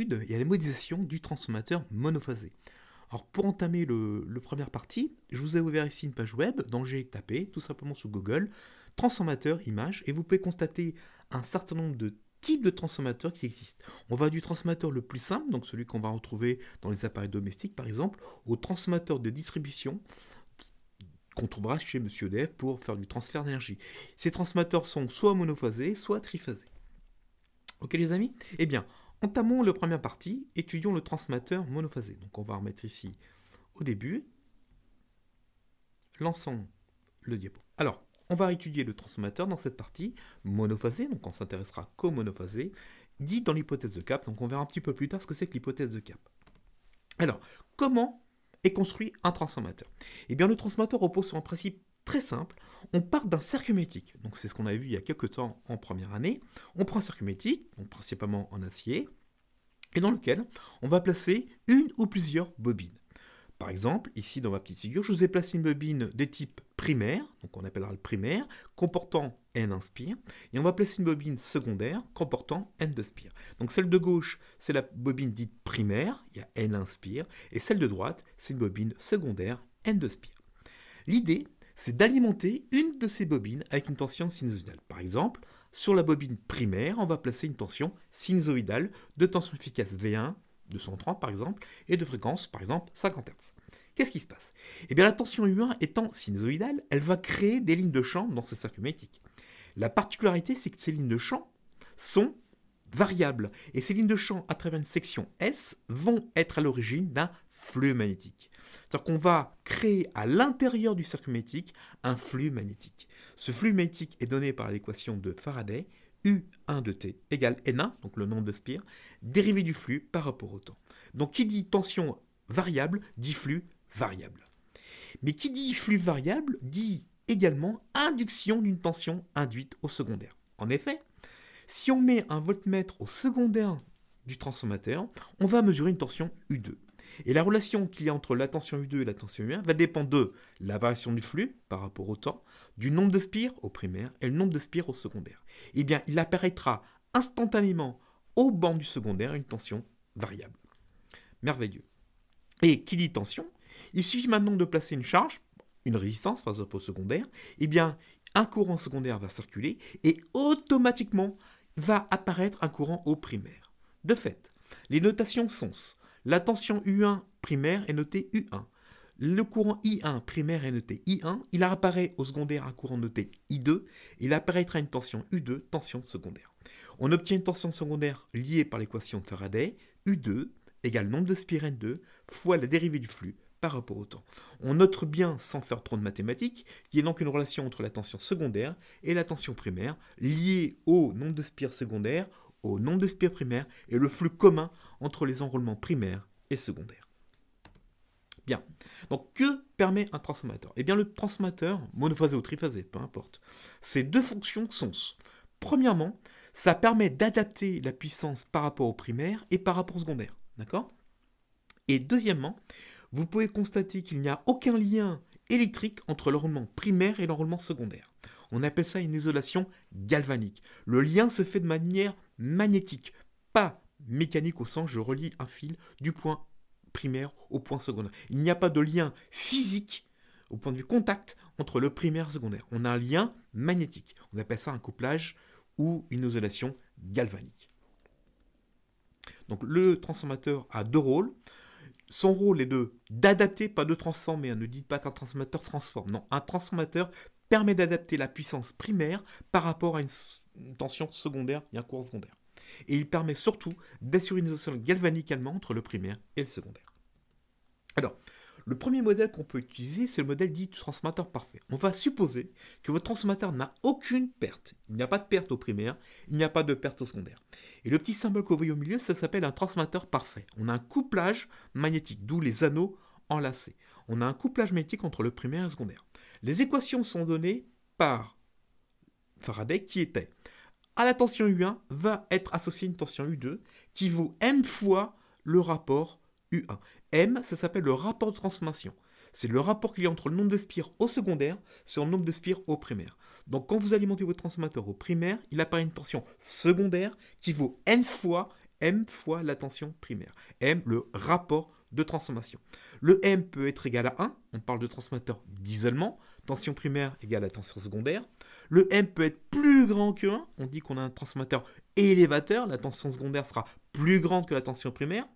Il et à la modélisation du transformateur monophasé. Alors pour entamer le, première partie, je vous ai ouvert ici une page web dont j'ai tapé tout simplement sous Google transformateur image et vous pouvez constater un certain nombre de types de transformateurs qui existent. On va du transformateur le plus simple, donc celui qu'on va retrouver dans les appareils domestiques par exemple, au transformateur de distribution qu'on trouvera chez Monsieur EDF pour faire du transfert d'énergie. Ces transformateurs sont soit monophasés, soit triphasés. Ok les amis Eh bien, Entamons la première partie, étudions le transmetteur monophasé. Donc on va remettre ici au début, lançons le diapo. Alors, on va étudier le transformateur dans cette partie monophasé, donc on s'intéressera qu'au monophasé, dit dans l'hypothèse de Cap, donc on verra un petit peu plus tard ce que c'est que l'hypothèse de Cap. Alors, comment est construit un transformateur Eh bien, le transformateur repose sur un principe très simple. On part d'un circumétique, donc c'est ce qu'on a vu il y a quelques temps en première année. On prend un circumétique, donc principalement en acier, et dans lequel on va placer une ou plusieurs bobines. Par exemple, ici dans ma petite figure, je vous ai placé une bobine de type primaire, donc on appellera le primaire, comportant N inspire, et on va placer une bobine secondaire comportant N de spire. Donc celle de gauche, c'est la bobine dite primaire, il y a N inspire, et celle de droite, c'est une bobine secondaire N de spire. L'idée, c'est d'alimenter une de ces bobines avec une tension sinusoïdale. Par exemple, sur la bobine primaire, on va placer une tension sinusoïdale de tension efficace V1, 230 par exemple, et de fréquence par exemple 50 Hz. Qu'est-ce qui se passe Eh bien la tension U1 étant sinusoïdale, elle va créer des lignes de champ dans ce circuit magnétique. La particularité, c'est que ces lignes de champ sont variables, et ces lignes de champ à travers une section S vont être à l'origine d'un flux magnétique. C'est-à-dire qu'on va créer à l'intérieur du cercle magnétique un flux magnétique. Ce flux magnétique est donné par l'équation de Faraday, U1 de T égale N1, donc le nombre de spires, dérivé du flux par rapport au temps. Donc qui dit tension variable dit flux variable. Mais qui dit flux variable dit également induction d'une tension induite au secondaire. En effet, si on met un voltmètre au secondaire du transformateur, on va mesurer une tension U2. Et la relation qu'il y a entre tension U2 et tension U1 va dépendre de la variation du flux par rapport au temps, du nombre de spires au primaire et le nombre de spires au secondaire. Eh bien, il apparaîtra instantanément au banc du secondaire une tension variable. Merveilleux. Et qui dit tension Il suffit maintenant de placer une charge, une résistance par exemple au secondaire, eh bien, un courant secondaire va circuler et automatiquement va apparaître un courant au primaire. De fait, les notations sont. La tension U1 primaire est notée U1. Le courant I1 primaire est noté I1, il apparaît au secondaire un courant noté I2, il apparaîtra une tension U2, tension secondaire. On obtient une tension secondaire liée par l'équation de Faraday, U2 égale nombre de spires n 2 fois la dérivée du flux par rapport au temps. On note bien, sans faire trop de mathématiques, qu'il y a donc une relation entre la tension secondaire et la tension primaire liée au nombre de spires secondaires, au nombre de spires primaires et le flux commun entre les enrôlements primaires et secondaires. Bien. Donc, que permet un transformateur Eh bien, le transformateur, monophasé ou triphasé, peu importe, ces deux fonctions sont. Premièrement, ça permet d'adapter la puissance par rapport au primaire et par rapport au secondaire. D'accord Et deuxièmement, vous pouvez constater qu'il n'y a aucun lien électrique entre l'enrôlement primaire et l'enrôlement secondaire. On appelle ça une isolation galvanique. Le lien se fait de manière magnétique, pas mécanique au sens je relie un fil du point primaire au point secondaire. Il n'y a pas de lien physique au point de vue contact entre le primaire et le secondaire. On a un lien magnétique. On appelle ça un couplage ou une isolation galvanique. Donc le transformateur a deux rôles. Son rôle est de d'adapter, pas de transformer. Hein. Ne dites pas qu'un transformateur transforme. Non, un transformateur permet d'adapter la puissance primaire par rapport à une tension secondaire et un courant secondaire et il permet surtout d'assurer une isolation galvanique entre le primaire et le secondaire. Alors, le premier modèle qu'on peut utiliser, c'est le modèle dit transformateur parfait. On va supposer que votre transformateur n'a aucune perte. Il n'y a pas de perte au primaire, il n'y a pas de perte au secondaire. Et le petit symbole que vous voyez au milieu, ça s'appelle un transformateur parfait. On a un couplage magnétique, d'où les anneaux enlacés. On a un couplage magnétique entre le primaire et le secondaire. Les équations sont données par Faraday qui était à la tension U1 va être associée une tension U2 qui vaut m fois le rapport U1. M, ça s'appelle le rapport de transformation. C'est le rapport qu'il y a entre le nombre de spires au secondaire sur le nombre de spires au primaire. Donc quand vous alimentez votre transformateur au primaire, il apparaît une tension secondaire qui vaut n fois m fois la tension primaire. M, le rapport de transformation. Le m peut être égal à 1, on parle de transformateur d'isolement, tension primaire égale à tension secondaire. Le M peut être plus grand que 1. On dit qu'on a un transformateur élévateur. La tension secondaire sera plus grande que la tension primaire.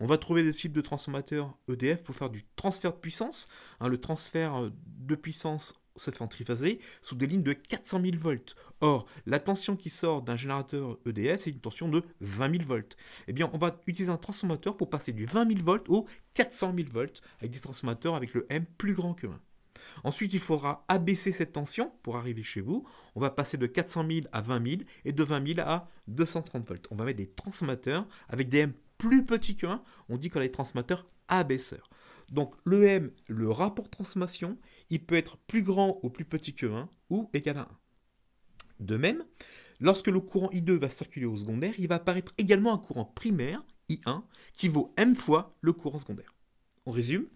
On va trouver des types de transformateurs EDF pour faire du transfert de puissance. Hein, le transfert euh, de puissance se fait en triphasé sous des lignes de 400 000 volts. Or, la tension qui sort d'un générateur EDF, c'est une tension de 20 000 volts. Eh bien, on va utiliser un transformateur pour passer du 20 000 volts au 400 000 volts avec des transformateurs avec le M plus grand que 1. Ensuite, il faudra abaisser cette tension pour arriver chez vous. On va passer de 400 000 à 20 000 et de 20 000 à 230 volts. On va mettre des transmetteurs avec des M plus petits que 1. On dit qu'on a des transformateurs abaisseurs. Donc le M, le rapport de transformation, il peut être plus grand ou plus petit que 1 ou égal à 1. De même, lorsque le courant I2 va circuler au secondaire, il va apparaître également un courant primaire, I1, qui vaut M fois le courant secondaire. On résume,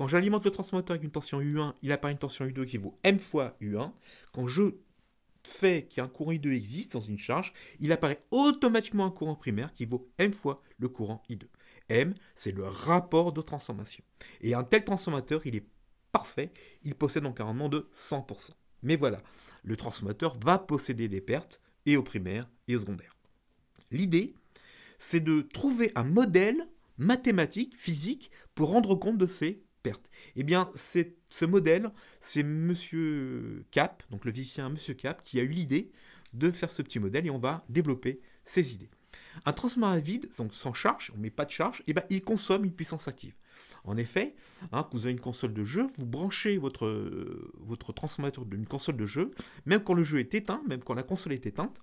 quand j'alimente le transformateur avec une tension U1, il apparaît une tension U2 qui vaut M fois U1. Quand je fais qu'un courant I2 existe dans une charge, il apparaît automatiquement un courant primaire qui vaut M fois le courant I2. M, c'est le rapport de transformation. Et un tel transformateur, il est parfait, il possède donc un rendement de 100%. Mais voilà, le transformateur va posséder des pertes, et au primaire et au secondaire. L'idée, c'est de trouver un modèle mathématique, physique, pour rendre compte de ces perte. Eh bien, c'est ce modèle, c'est Monsieur Cap, donc le physicien Monsieur Cap, qui a eu l'idée de faire ce petit modèle et on va développer ses idées. Un transformateur à vide, donc sans charge, on ne met pas de charge, et eh bien il consomme une puissance active. En effet, hein, vous avez une console de jeu, vous branchez votre, votre transformateur d'une console de jeu, même quand le jeu est éteint, même quand la console est éteinte,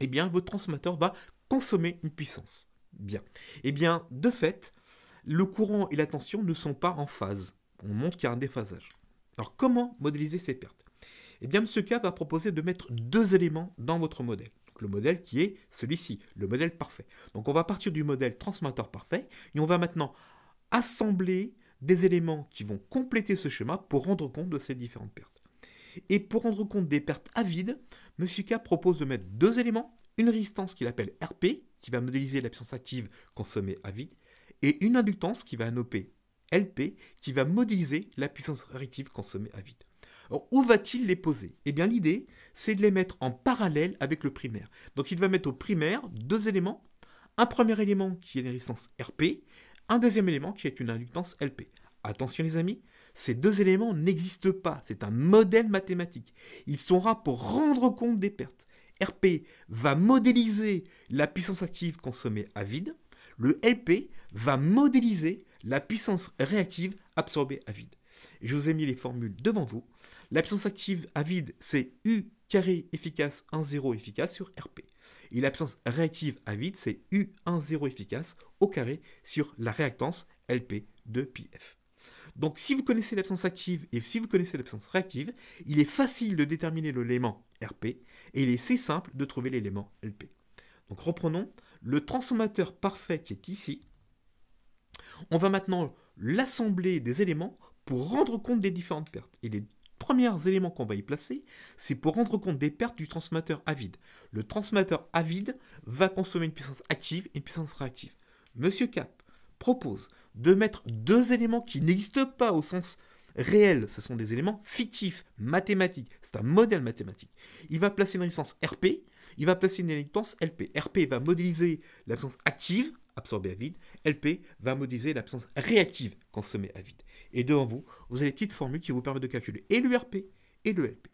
et eh bien votre transformateur va consommer une puissance. Bien. Et eh bien, de fait, le courant et la tension ne sont pas en phase. On montre qu'il y a un déphasage. Alors comment modéliser ces pertes Eh bien, M. K va proposer de mettre deux éléments dans votre modèle. le modèle qui est celui-ci, le modèle parfait. Donc on va partir du modèle transmetteur parfait et on va maintenant assembler des éléments qui vont compléter ce schéma pour rendre compte de ces différentes pertes. Et pour rendre compte des pertes à vide, M. K propose de mettre deux éléments, une résistance qu'il appelle RP, qui va modéliser la active consommée à vide, et une inductance qui va un LP, qui va modéliser la puissance réactive consommée à vide. Alors, où va-t-il les poser Eh bien, l'idée, c'est de les mettre en parallèle avec le primaire. Donc, il va mettre au primaire deux éléments. Un premier élément qui est une résistance RP, un deuxième élément qui est une inductance LP. Attention les amis, ces deux éléments n'existent pas, c'est un modèle mathématique. Ils sont là pour rendre compte des pertes. RP va modéliser la puissance active consommée à vide, le LP va modéliser la puissance réactive absorbée à vide. Je vous ai mis les formules devant vous. La puissance active à vide, c'est U carré efficace 1,0 efficace sur RP. Et l'absence réactive à vide, c'est U1,0 efficace au carré sur la réactance LP de PF. Donc si vous connaissez l'absence active et si vous connaissez l'absence réactive, il est facile de déterminer l'élément RP et il est assez simple de trouver l'élément LP. Donc reprenons le transformateur parfait qui est ici on va maintenant l'assembler des éléments pour rendre compte des différentes pertes. Et les premiers éléments qu'on va y placer, c'est pour rendre compte des pertes du à vide. Le à vide va consommer une puissance active et une puissance réactive. Monsieur Cap propose de mettre deux éléments qui n'existent pas au sens réel, ce sont des éléments fictifs, mathématiques, c'est un modèle mathématique. Il va placer une résistance RP, il va placer une puissance LP. RP va modéliser la puissance active, absorbé à vide. LP va modéliser l'absence réactive consommée à vide. Et devant vous, vous avez une petites formules qui vous permettent de calculer et l'URP et le LP.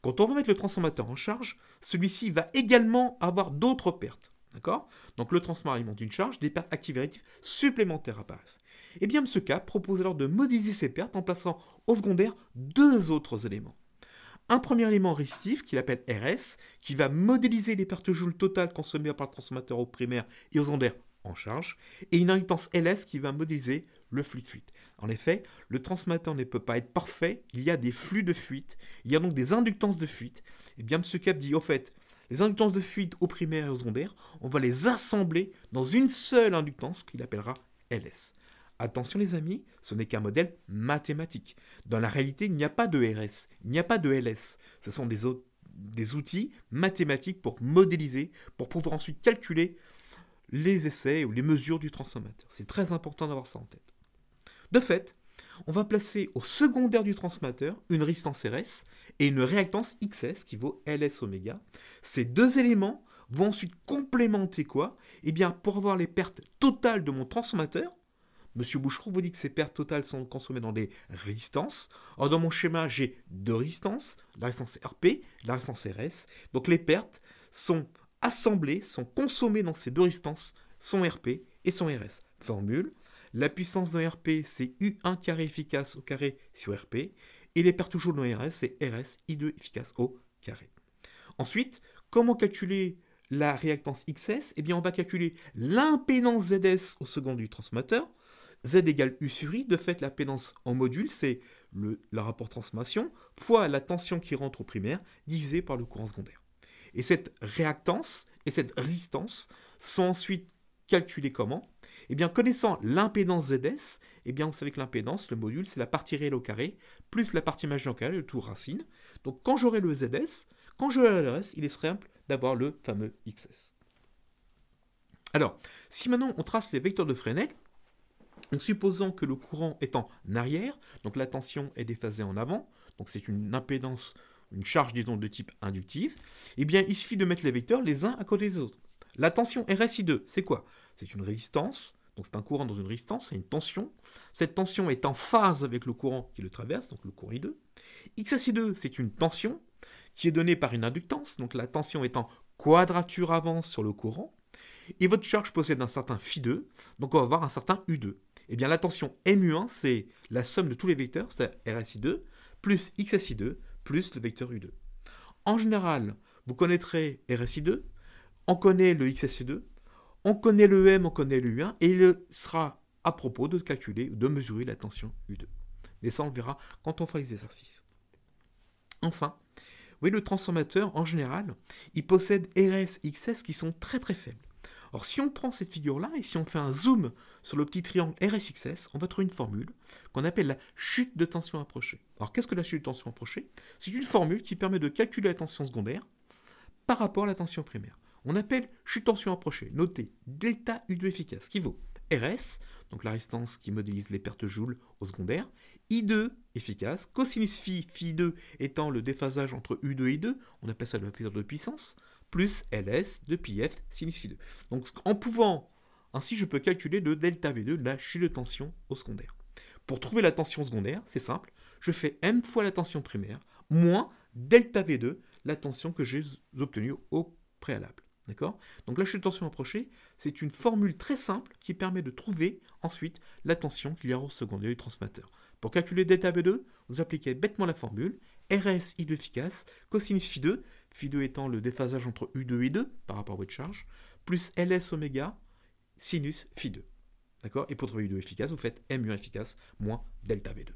Quand on va mettre le transformateur en charge, celui-ci va également avoir d'autres pertes. D'accord Donc le transformateur alimente une charge, des pertes actives et supplémentaires apparaissent. Et eh bien, ce cas propose alors de modéliser ces pertes en plaçant au secondaire deux autres éléments. Un premier élément résistif qu'il appelle RS, qui va modéliser les pertes joules totales consommées par le transformateur au primaire et au secondaire en charge, et une inductance LS qui va modéliser le flux de fuite. En effet, le transmetteur ne peut pas être parfait, il y a des flux de fuite, il y a donc des inductances de fuite. Et bien, M. Cap dit, au fait, les inductances de fuite au primaire et au secondaire, on va les assembler dans une seule inductance qu'il appellera LS. Attention les amis, ce n'est qu'un modèle mathématique. Dans la réalité, il n'y a pas de RS, il n'y a pas de LS. Ce sont des, des outils mathématiques pour modéliser, pour pouvoir ensuite calculer les essais ou les mesures du transformateur. C'est très important d'avoir ça en tête. De fait, on va placer au secondaire du transformateur une résistance RS et une réactance XS qui vaut LS oméga. Ces deux éléments vont ensuite complémenter quoi Eh bien, pour avoir les pertes totales de mon transformateur, Monsieur Boucheron vous dit que ces pertes totales sont consommées dans des résistances. Or, dans mon schéma, j'ai deux résistances, la résistance RP, la résistance RS. Donc, les pertes sont Assemblés sont consommés dans ces deux distances, son RP et son RS. Formule, la puissance d'un RP, c'est U1 carré efficace au carré sur RP, et les toujours d'un RS, c'est RS I2 efficace au carré. Ensuite, comment calculer la réactance XS Eh bien, on va calculer l'impédance ZS au second du transformateur. Z égale U sur I, de fait, la pénance en module, c'est le, le rapport transformation, fois la tension qui rentre au primaire, divisé par le courant secondaire. Et cette réactance et cette résistance sont ensuite calculées comment Eh bien, connaissant l'impédance ZS, eh bien, vous savez que l'impédance, le module, c'est la partie réelle au carré, plus la partie imaginaire au carré, le tout racine. Donc, quand j'aurai le ZS, quand j'aurai le RS, il est simple d'avoir le fameux XS. Alors, si maintenant on trace les vecteurs de Fresnel, en supposant que le courant est en arrière, donc la tension est déphasée en avant, donc c'est une impédance une charge, disons, de type inductive, eh bien, il suffit de mettre les vecteurs les uns à côté des autres. La tension RSI2, c'est quoi C'est une résistance, donc c'est un courant dans une résistance, c'est une tension. Cette tension est en phase avec le courant qui le traverse, donc le courant I2. XSI2, c'est une tension qui est donnée par une inductance, donc la tension est en quadrature avance sur le courant. Et votre charge possède un certain Φ2, donc on va avoir un certain U2. Eh bien, la tension MU1, c'est la somme de tous les vecteurs, c'est-à-dire RSI2, plus XSI2, plus le vecteur U2. En général, vous connaîtrez RSI2, on connaît le XSC2, on connaît le M, on connaît le U1, et il sera à propos de calculer ou de mesurer la tension U2. Mais ça, on le verra quand on fera les exercices. Enfin, oui, le transformateur, en général, il possède RS, XS qui sont très très faibles. Alors si on prend cette figure-là et si on fait un zoom sur le petit triangle RSXS, on va trouver une formule qu'on appelle la chute de tension approchée. Alors, qu'est-ce que la chute de tension approchée C'est une formule qui permet de calculer la tension secondaire par rapport à la tension primaire. On appelle chute de tension approchée, notée, delta U2 efficace, qui vaut RS, donc la résistance qui modélise les pertes joules au secondaire, I2 efficace, cosinus phi, phi2 étant le déphasage entre U2 et I2, on appelle ça le facteur de puissance, plus ls de pi f phi 2. Donc en pouvant, ainsi je peux calculer le delta V2, la chute de tension au secondaire. Pour trouver la tension secondaire, c'est simple, je fais m fois la tension primaire moins delta V2, la tension que j'ai obtenue au préalable. D'accord Donc la chute de tension approchée, c'est une formule très simple qui permet de trouver ensuite la tension qu'il y a au secondaire du transmetteur. Pour calculer delta V2, vous appliquez bêtement la formule RS I2 efficace, cosinus phi 2, Phi2 étant le déphasage entre U2 et 2 par rapport au de charge, plus LS oméga sinus Phi2. D'accord Et pour trouver U2 efficace, vous faites MU efficace moins delta V2.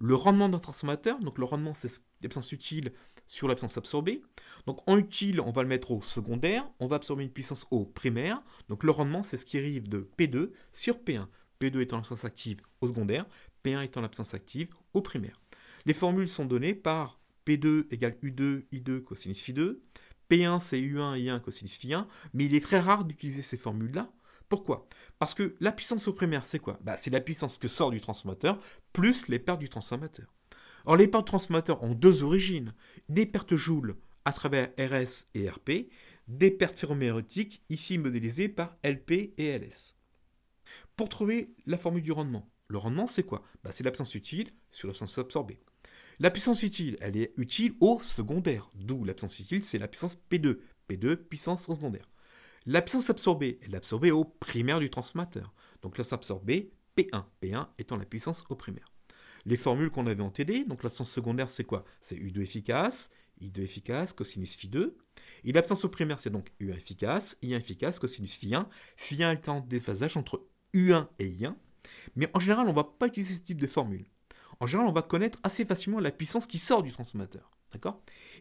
Le rendement d'un transformateur, donc le rendement c'est l'absence utile sur l'absence absorbée. Donc en utile, on va le mettre au secondaire, on va absorber une puissance au primaire. Donc le rendement c'est ce qui arrive de P2 sur P1. P2 étant l'absence active au secondaire, P1 étant l'absence active au primaire. Les formules sont données par P2 égale U2, I2 cosinus phi 2. P1, c'est U1, I1 cosinus phi 1. Mais il est très rare d'utiliser ces formules-là. Pourquoi Parce que la puissance au primaire, c'est quoi bah, C'est la puissance que sort du transformateur plus les pertes du transformateur. Or, les pertes du transformateur ont deux origines. Des pertes joules à travers RS et RP, des pertes ferromagnétiques ici modélisées par LP et LS. Pour trouver la formule du rendement, le rendement c'est quoi bah, C'est l'absence utile sur l'absence absorbée. La puissance utile, elle est utile au secondaire, d'où la puissance utile, c'est la puissance P2, P2 puissance au secondaire. La puissance absorbée, elle est absorbée au primaire du transformateur, donc la absorbée P1, P1 étant la puissance au primaire. Les formules qu'on avait en TD, donc l'absence secondaire c'est quoi C'est U2 efficace, I2 efficace, cosinus phi2. Et l'absence au primaire c'est donc U1 efficace, I1 efficace, cosinus phi1. Phi1 étant un déphasage entre U1 et I1. Mais en général on ne va pas utiliser ce type de formule en général, on va connaître assez facilement la puissance qui sort du transformateur.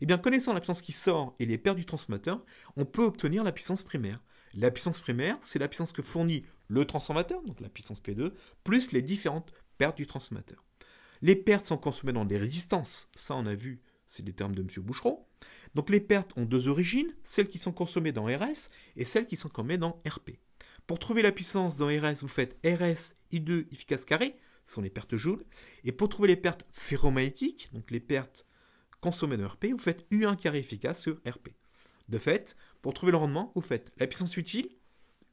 Eh bien, connaissant la puissance qui sort et les pertes du transformateur, on peut obtenir la puissance primaire. La puissance primaire, c'est la puissance que fournit le transformateur, donc la puissance P2, plus les différentes pertes du transformateur. Les pertes sont consommées dans des résistances, ça on a vu, c'est des termes de M. Boucheron. Donc les pertes ont deux origines, celles qui sont consommées dans RS et celles qui sont consommées dans RP. Pour trouver la puissance dans RS, vous faites RS I2 efficace carré, ce sont les pertes joules. Et pour trouver les pertes ferromagnétiques, donc les pertes consommées dans RP, vous faites U1 carré efficace sur RP. De fait, pour trouver le rendement, vous faites la puissance utile,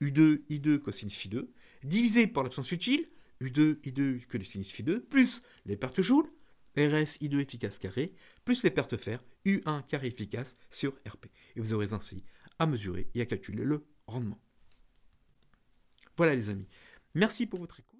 U2, I2 cosinus phi 2, divisé par la puissance utile, U2, I2 cosinus phi 2, plus les pertes joules, RS I2 efficace carré, plus les pertes fer, U1 carré efficace sur RP. Et vous aurez ainsi à mesurer et à calculer le rendement. Voilà les amis. Merci pour votre écoute.